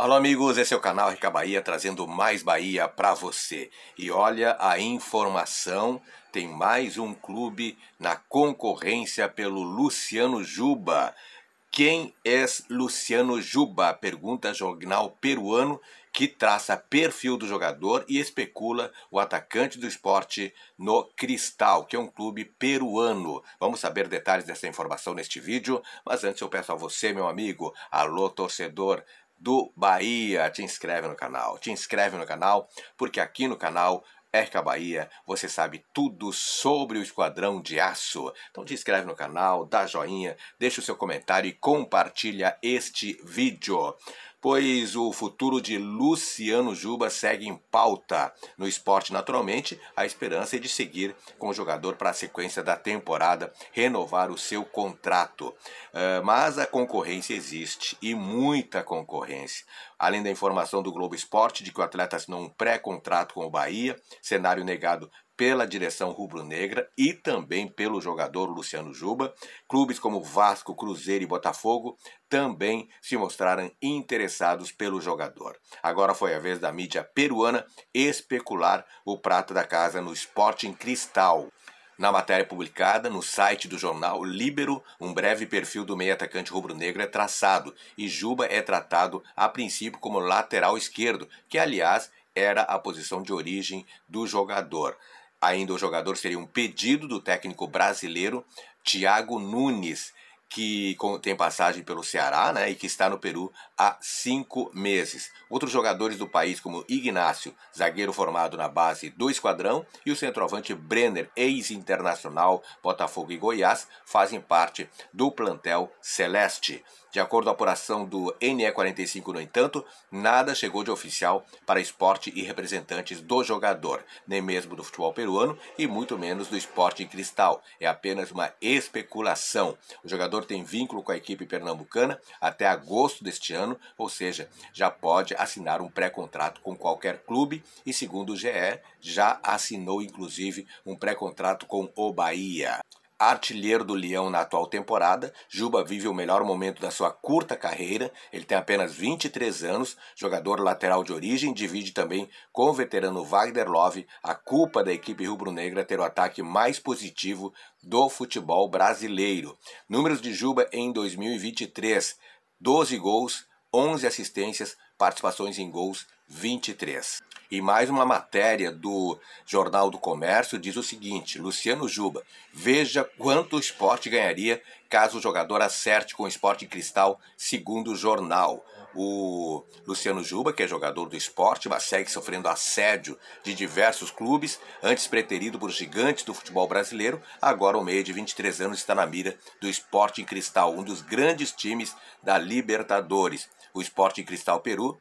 Alô, amigos, esse é o canal Rica Bahia trazendo mais Bahia para você. E olha a informação: tem mais um clube na concorrência pelo Luciano Juba. Quem é Luciano Juba? Pergunta jornal peruano que traça perfil do jogador e especula o atacante do esporte no Cristal, que é um clube peruano. Vamos saber detalhes dessa informação neste vídeo, mas antes eu peço a você, meu amigo, alô torcedor do Bahia. Te inscreve no canal, te inscreve no canal, porque aqui no canal Erca Bahia, você sabe tudo sobre o Esquadrão de Aço. Então te inscreve no canal, dá joinha, deixa o seu comentário e compartilha este vídeo pois o futuro de Luciano Juba segue em pauta. No esporte, naturalmente, a esperança é de seguir com o jogador para a sequência da temporada, renovar o seu contrato. Uh, mas a concorrência existe e muita concorrência. Além da informação do Globo Esporte de que o atleta assinou um pré-contrato com o Bahia, cenário negado pela direção rubro-negra e também pelo jogador Luciano Juba. Clubes como Vasco, Cruzeiro e Botafogo também se mostraram interessados pelo jogador. Agora foi a vez da mídia peruana especular o prato da casa no Sporting Cristal. Na matéria publicada no site do jornal Libero, um breve perfil do meio atacante rubro-negro é traçado e Juba é tratado a princípio como lateral esquerdo, que aliás era a posição de origem do jogador. Ainda o jogador seria um pedido do técnico brasileiro Thiago Nunes, que tem passagem pelo Ceará né, e que está no Peru há cinco meses. Outros jogadores do país, como Ignacio, zagueiro formado na base do Esquadrão, e o centroavante Brenner, ex-internacional Botafogo e Goiás, fazem parte do plantel Celeste. De acordo com a apuração do NE45, no entanto, nada chegou de oficial para esporte e representantes do jogador, nem mesmo do futebol peruano e muito menos do esporte em cristal. É apenas uma especulação. O jogador tem vínculo com a equipe pernambucana até agosto deste ano, ou seja, já pode assinar um pré-contrato com qualquer clube e, segundo o GE, já assinou inclusive um pré-contrato com o Bahia artilheiro do Leão na atual temporada. Juba vive o melhor momento da sua curta carreira. Ele tem apenas 23 anos, jogador lateral de origem, divide também com o veterano Wagner Love a culpa da equipe rubro-negra ter o ataque mais positivo do futebol brasileiro. Números de Juba em 2023: 12 gols, 11 assistências, participações em gols 23. E mais uma matéria do Jornal do Comércio diz o seguinte: Luciano Juba, veja quanto o esporte ganharia caso o jogador acerte com o esporte em cristal, segundo o jornal. O Luciano Juba, que é jogador do esporte, mas segue sofrendo assédio de diversos clubes, antes preterido por gigantes do futebol brasileiro, agora o meio de 23 anos está na mira do Esporte em Cristal, um dos grandes times da Libertadores. O Esporte em Cristal Peru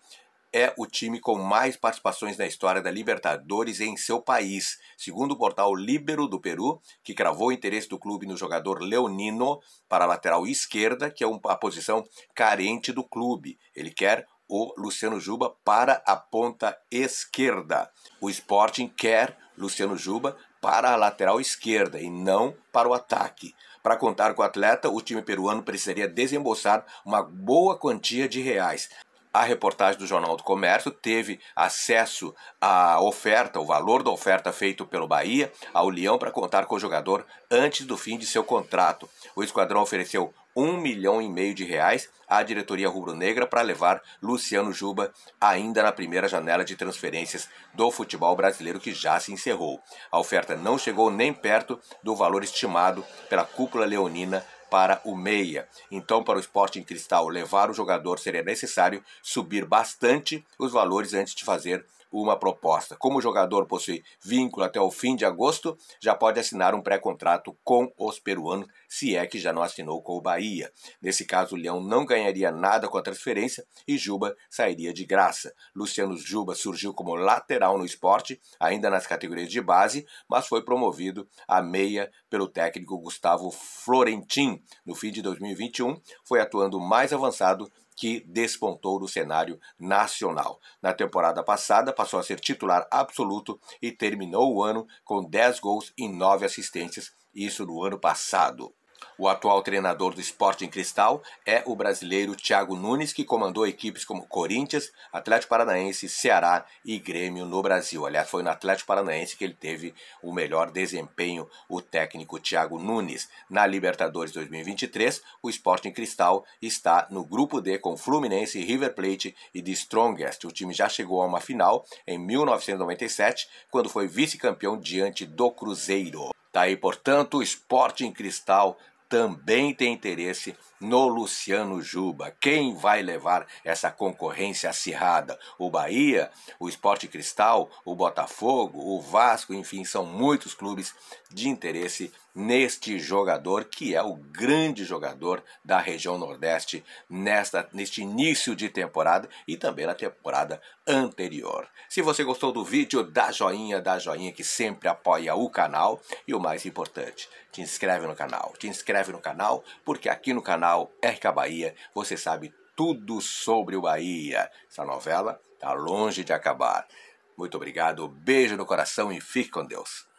é o time com mais participações na história da Libertadores em seu país, segundo o portal Libero do Peru, que cravou o interesse do clube no jogador Leonino para a lateral esquerda, que é uma posição carente do clube. Ele quer o Luciano Juba para a ponta esquerda. O Sporting quer Luciano Juba para a lateral esquerda e não para o ataque. Para contar com o atleta, o time peruano precisaria desembolsar uma boa quantia de reais a reportagem do Jornal do Comércio teve acesso à oferta, o valor da oferta feito pelo Bahia ao Leão para contar com o jogador antes do fim de seu contrato. O esquadrão ofereceu um milhão e meio de reais à diretoria rubro-negra para levar Luciano Juba ainda na primeira janela de transferências do futebol brasileiro que já se encerrou. A oferta não chegou nem perto do valor estimado pela cúpula leonina para o meia. Então, para o esporte em cristal levar o jogador, seria necessário subir bastante os valores antes de fazer uma proposta. Como o jogador possui vínculo até o fim de agosto, já pode assinar um pré-contrato com os peruanos, se é que já não assinou com o Bahia. Nesse caso, o Leão não ganharia nada com a transferência e Juba sairia de graça. Luciano Juba surgiu como lateral no esporte, ainda nas categorias de base, mas foi promovido a meia pelo técnico Gustavo Florentin. No fim de 2021, foi atuando mais avançado que despontou no cenário nacional. Na temporada passada, passou a ser titular absoluto e terminou o ano com 10 gols e 9 assistências, isso no ano passado. O atual treinador do Sporting Cristal é o brasileiro Thiago Nunes, que comandou equipes como Corinthians, Atlético Paranaense, Ceará e Grêmio no Brasil. Aliás, foi no Atlético Paranaense que ele teve o melhor desempenho, o técnico Thiago Nunes. Na Libertadores 2023, o Sporting Cristal está no grupo D com Fluminense, River Plate e The Strongest. O time já chegou a uma final em 1997, quando foi vice-campeão diante do Cruzeiro. Tá aí, portanto, o esporte em cristal também tem interesse no Luciano Juba. Quem vai levar essa concorrência acirrada? O Bahia, o Esporte Cristal, o Botafogo, o Vasco, enfim, são muitos clubes de interesse neste jogador que é o grande jogador da região Nordeste nesta, neste início de temporada e também na temporada anterior. Se você gostou do vídeo, dá joinha, dá joinha que sempre apoia o canal e o mais importante, te inscreve no canal, te inscreve no canal porque aqui no canal RK Bahia você sabe tudo sobre o Bahia. Essa novela está longe de acabar. Muito obrigado, beijo no coração e fique com Deus.